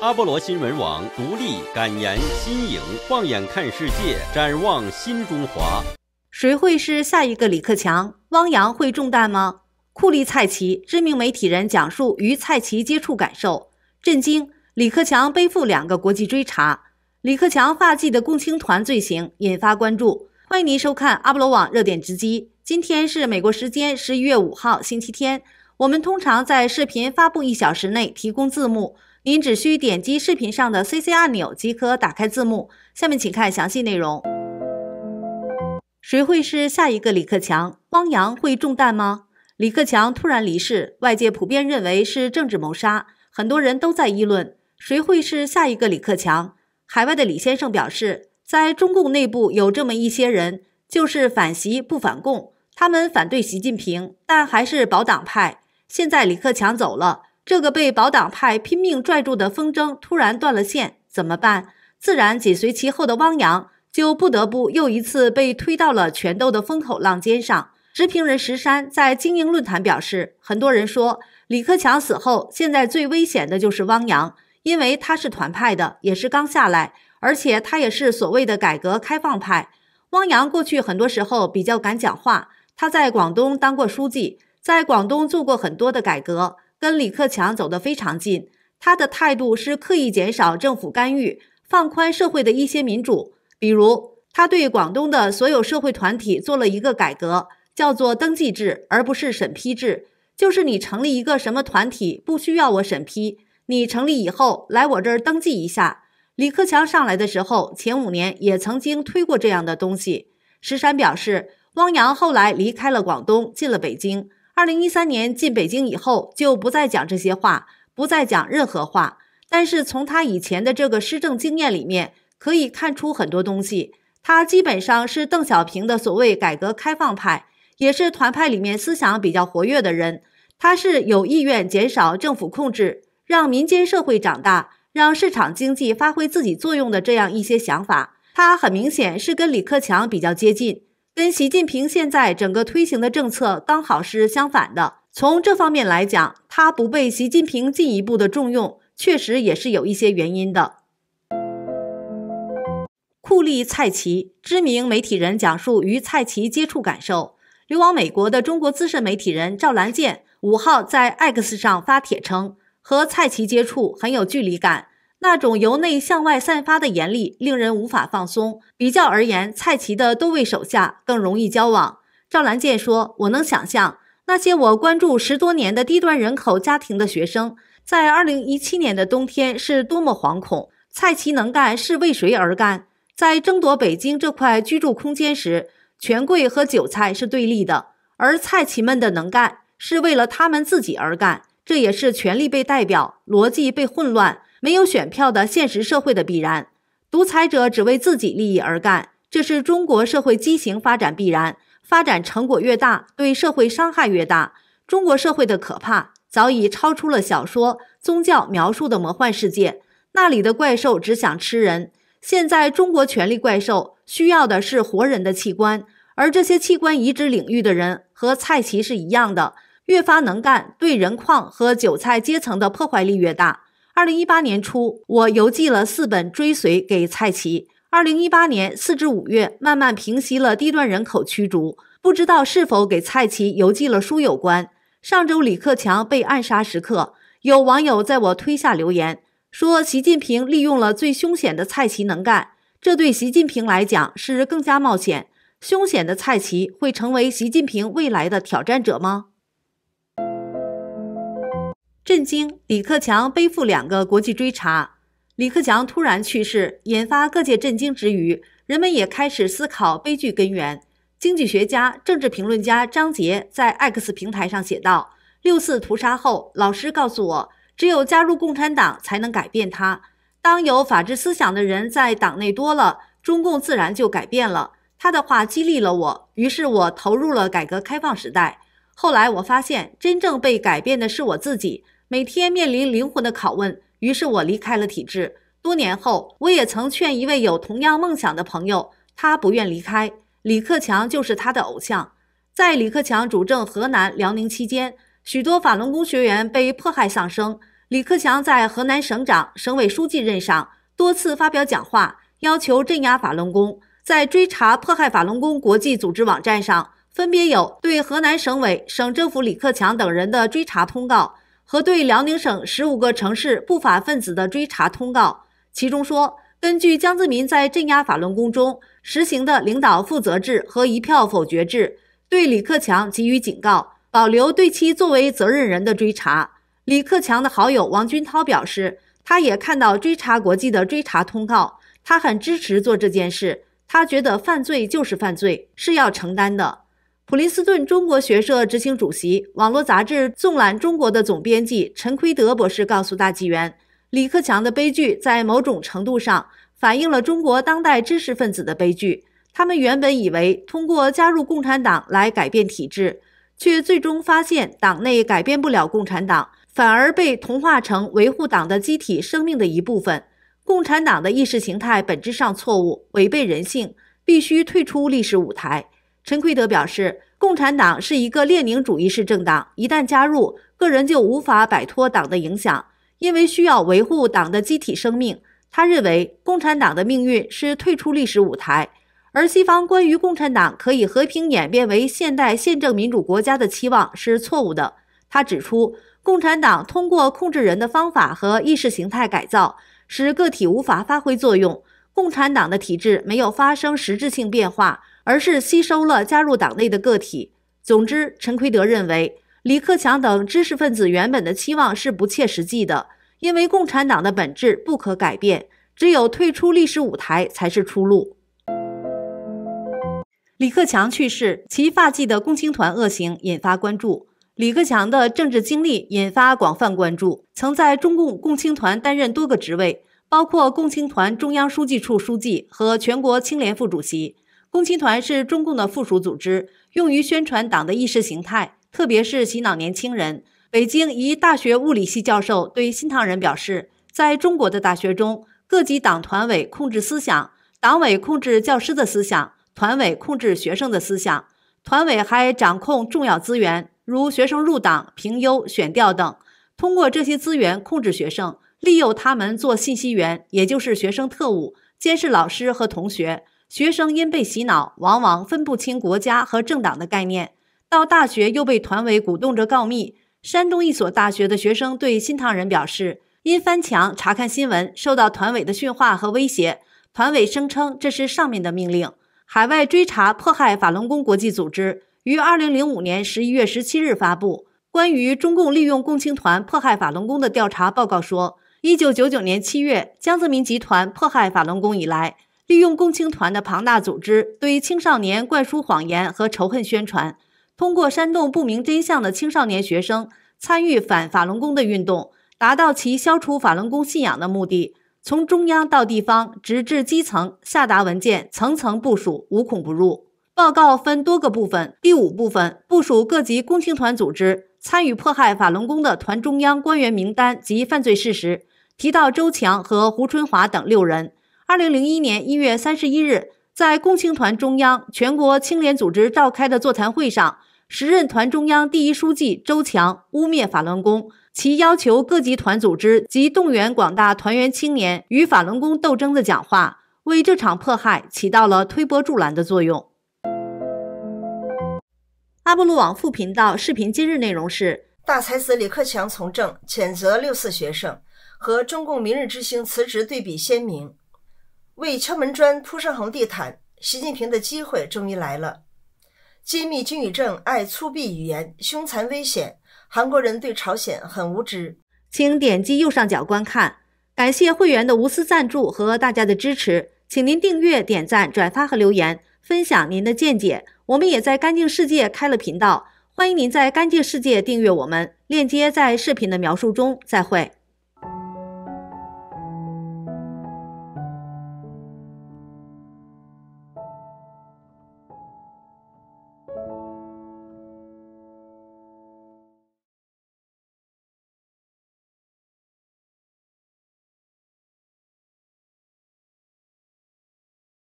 阿波罗新闻网独立、感言、新颖，放眼看世界，展望新中华。谁会是下一个李克强？汪洋会中弹吗？库利蔡奇知名媒体人讲述与蔡奇接触感受，震惊！李克强背负两个国际追查，李克强发迹的共青团罪行引发关注。欢迎您收看阿波罗网热点直击。今天是美国时间十一月五号星期天。我们通常在视频发布一小时内提供字幕。您只需点击视频上的 CC 按钮即可打开字幕。下面请看详细内容。谁会是下一个李克强？汪洋会中弹吗？李克强突然离世，外界普遍认为是政治谋杀，很多人都在议论谁会是下一个李克强。海外的李先生表示，在中共内部有这么一些人，就是反习不反共，他们反对习近平，但还是保党派。现在李克强走了。这个被保党派拼命拽住的风筝突然断了线，怎么办？自然紧随其后的汪洋就不得不又一次被推到了权斗的风口浪尖上。执评人石山在精英论坛表示，很多人说李克强死后，现在最危险的就是汪洋，因为他是团派的，也是刚下来，而且他也是所谓的改革开放派。汪洋过去很多时候比较敢讲话，他在广东当过书记，在广东做过很多的改革。跟李克强走得非常近，他的态度是刻意减少政府干预，放宽社会的一些民主。比如，他对广东的所有社会团体做了一个改革，叫做登记制，而不是审批制。就是你成立一个什么团体，不需要我审批，你成立以后来我这儿登记一下。李克强上来的时候，前五年也曾经推过这样的东西。石山表示，汪洋后来离开了广东，进了北京。二零一三年进北京以后，就不再讲这些话，不再讲任何话。但是从他以前的这个施政经验里面，可以看出很多东西。他基本上是邓小平的所谓改革开放派，也是团派里面思想比较活跃的人。他是有意愿减少政府控制，让民间社会长大，让市场经济发挥自己作用的这样一些想法。他很明显是跟李克强比较接近。跟习近平现在整个推行的政策刚好是相反的，从这方面来讲，他不被习近平进一步的重用，确实也是有一些原因的。库利蔡奇，知名媒体人讲述与蔡奇接触感受。流亡美国的中国资深媒体人赵兰剑五号在 X 上发帖称，和蔡奇接触很有距离感。那种由内向外散发的严厉，令人无法放松。比较而言，蔡奇的多位手下更容易交往。赵兰健说：“我能想象，那些我关注十多年的低端人口家庭的学生，在二零一七年的冬天是多么惶恐。”蔡奇能干是为谁而干？在争夺北京这块居住空间时，权贵和韭菜是对立的，而蔡奇们的能干是为了他们自己而干。这也是权力被代表，逻辑被混乱。没有选票的现实社会的必然，独裁者只为自己利益而干，这是中国社会畸形发展必然。发展成果越大，对社会伤害越大。中国社会的可怕早已超出了小说、宗教描述的魔幻世界，那里的怪兽只想吃人。现在中国权力怪兽需要的是活人的器官，而这些器官移植领域的人和蔡奇是一样的，越发能干，对人矿和韭菜阶层的破坏力越大。二零一八年初，我邮寄了四本《追随》给蔡奇。二零一八年四至五月，慢慢平息了低端人口驱逐，不知道是否给蔡奇邮寄了书有关。上周李克强被暗杀时刻，有网友在我推下留言说：“习近平利用了最凶险的蔡奇能干，这对习近平来讲是更加冒险。凶险的蔡奇会成为习近平未来的挑战者吗？”震惊！李克强背负两个国际追查，李克强突然去世，引发各界震惊之余，人们也开始思考悲剧根源。经济学家、政治评论家张杰在 X 平台上写道：“六四屠杀后，老师告诉我，只有加入共产党才能改变他。当有法治思想的人在党内多了，中共自然就改变了。”他的话激励了我，于是我投入了改革开放时代。后来我发现，真正被改变的是我自己。每天面临灵魂的拷问，于是我离开了体制。多年后，我也曾劝一位有同样梦想的朋友，他不愿离开。李克强就是他的偶像。在李克强主政河南、辽宁期间，许多法轮功学员被迫害丧生。李克强在河南省长、省委书记任上，多次发表讲话，要求镇压法轮功。在追查迫害法轮功国际组织网站上，分别有对河南省委、省政府李克强等人的追查通告。和对辽宁省十五个城市不法分子的追查通告，其中说，根据江泽民在镇压法轮功中实行的领导负责制和一票否决制，对李克强给予警告，保留对其作为责任人的追查。李克强的好友王军涛表示，他也看到追查国际的追查通告，他很支持做这件事，他觉得犯罪就是犯罪，是要承担的。普林斯顿中国学社执行主席、网络杂志纵览中国的总编辑陈奎德博士告诉大纪元：“李克强的悲剧在某种程度上反映了中国当代知识分子的悲剧。他们原本以为通过加入共产党来改变体制，却最终发现党内改变不了共产党，反而被同化成维护党的机体生命的一部分。共产党的意识形态本质上错误，违背人性，必须退出历史舞台。”陈奎德表示，共产党是一个列宁主义式政党，一旦加入，个人就无法摆脱党的影响，因为需要维护党的集体生命。他认为，共产党的命运是退出历史舞台，而西方关于共产党可以和平演变为现代宪政民主国家的期望是错误的。他指出，共产党通过控制人的方法和意识形态改造，使个体无法发挥作用，共产党的体制没有发生实质性变化。而是吸收了加入党内的个体。总之，陈奎德认为，李克强等知识分子原本的期望是不切实际的，因为共产党的本质不可改变，只有退出历史舞台才是出路。李克强去世，其发迹的共青团恶行引发关注。李克强的政治经历引发广泛关注，曾在中共共青团担任多个职位，包括共青团中央书记处书记和全国青联副主席。共青团是中共的附属组织，用于宣传党的意识形态，特别是洗脑年轻人。北京一大学物理系教授对新唐人表示，在中国的大学中，各级党团委控制思想，党委控制教师的思想，团委控制学生的思想，团委还掌控重要资源，如学生入党、评优、选调等。通过这些资源控制学生，利用他们做信息员，也就是学生特务，监视老师和同学。学生因被洗脑，往往分不清国家和政党的概念。到大学又被团委鼓动着告密。山东一所大学的学生对新唐人表示，因翻墙查看新闻，受到团委的训话和威胁。团委声称这是上面的命令。海外追查迫害法轮功国际组织于二零零五年十一月十七日发布关于中共利用共青团迫害法轮功的调查报告说，一九九九年七月江泽民集团迫害法轮功以来。利用共青团的庞大组织，对青少年灌输谎言和仇恨宣传，通过煽动不明真相的青少年学生参与反法轮功的运动，达到其消除法轮功信仰的目的。从中央到地方，直至基层，下达文件层层部署，无孔不入。报告分多个部分，第五部分部署各级共青团组织参与迫害法轮功的团中央官员名单及犯罪事实，提到周强和胡春华等六人。二零零一年一月三十一日，在共青团中央全国青联组织召开的座谈会上，时任团中央第一书记周强污蔑法轮功，其要求各级团组织及动员广大团员青年与法轮功斗争的讲话，为这场迫害起到了推波助澜的作用。阿波罗网副频道视频今日内容是：大才子李克强从政，谴责六四学生和中共明日之星辞职对比鲜明。为敲门砖铺上红地毯，习近平的机会终于来了。揭秘金宇正爱粗鄙语言，凶残危险。韩国人对朝鲜很无知。请点击右上角观看。感谢会员的无私赞助和大家的支持。请您订阅、点赞、转发和留言，分享您的见解。我们也在干净世界开了频道，欢迎您在干净世界订阅我们。链接在视频的描述中。再会。